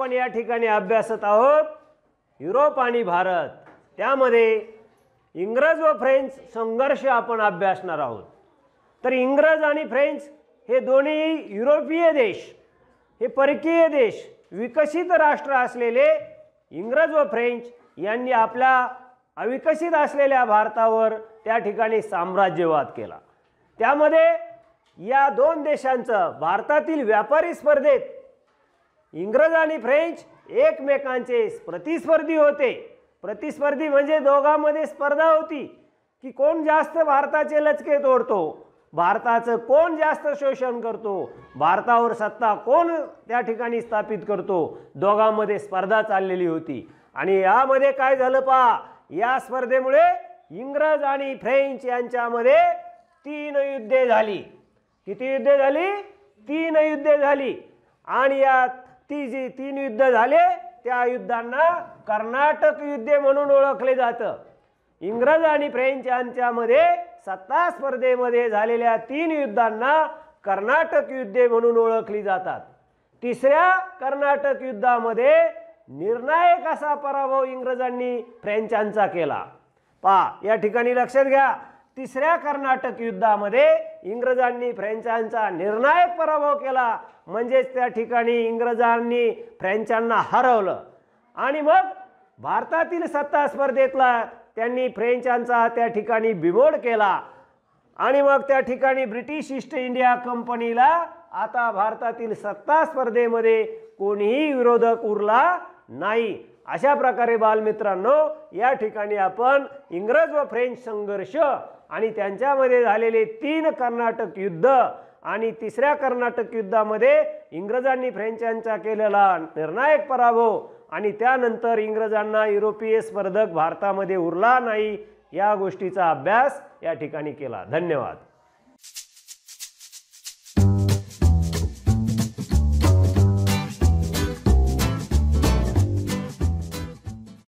आपण या ठिकाणी अभ्यासत आहोत युरोप आणि भारत त्यामध्ये इंग्रज व फ्रेंच संघर्ष आपण अभ्यासणार आहोत तर इंग्रज आणि फ्रेंच हे दोन्ही युरोपीय देश हे परकीय देश विकसित राष्ट्र असलेले इंग्रज व फ्रेंच यांनी आपल्या अविकसित असलेल्या भारतावर त्या ठिकाणी साम्राज्यवाद केला त्यामध्ये या दोन देशांचं भारतातील व्यापारी स्पर्धेत इंग्रज आणि फ्रेंच एकमेकांचे प्रतिस्पर्धी होते प्रतिस्पर्धी म्हणजे दोघांमध्ये स्पर्धा होती की कोण जास्त भारताचे लचके तोडतो भारताचं कोण जास्त शोषण करतो भारतावर सत्ता कोण त्या ठिकाणी स्थापित करतो दोघांमध्ये स्पर्धा चाललेली होती आणि यामध्ये काय झालं पा या स्पर्धेमुळे इंग्रज आणि फ्रेंच यांच्यामध्ये तीन युद्धे झाली किती युद्धे झाली तीन युद्धे झाली आणि यात ती जी तीन युद्ध झाले त्या युद्धांना कर्नाटक युद्धे म्हणून ओळखले जातं इंग्रज आणि फ्रेंच यांच्यामध्ये सत्ता स्पर्धेमध्ये झालेल्या तीन युद्धांना कर्नाटक युद्धे म्हणून ओळखली जातात तिसऱ्या कर्नाटक युद्धामध्ये निर्णायक असा पराभव इंग्रजांनी फ्रेंचांचा केला पा या ठिकाणी लक्षात घ्या तिसऱ्या कर्नाटक युद्धामध्ये इंग्रजांनी फ्रेंचांचा निर्णायक पराभव केला म्हणजेच त्या ठिकाणी इंग्रजांनी फ्रेंचांना हरवलं आणि मग भारतातील सत्ता स्पर्धेतला त्यांनी फ्रेंचांचा त्या ठिकाणी बिमोड केला आणि मग त्या ठिकाणी ब्रिटिश ईस्ट इंडिया कंपनीला आता भारतातील सत्ता स्पर्धेमध्ये कोणीही विरोधक उरला नाही अशा प्रकारे बालमित्रांनो या ठिकाणी आपण इंग्रज व फ्रेंच संघर्ष आणि त्यांच्यामध्ये झालेले तीन कर्नाटक युद्ध आणि तिसऱ्या कर्नाटक युद्धामध्ये इंग्रजांनी फ्रेंचांचा केलेला निर्णायक पराभव आणि त्यानंतर इंग्रजांना युरोपीय स्पर्धक भारतामध्ये उरला नाही या गोष्टीचा अभ्यास या ठिकाणी केला धन्यवाद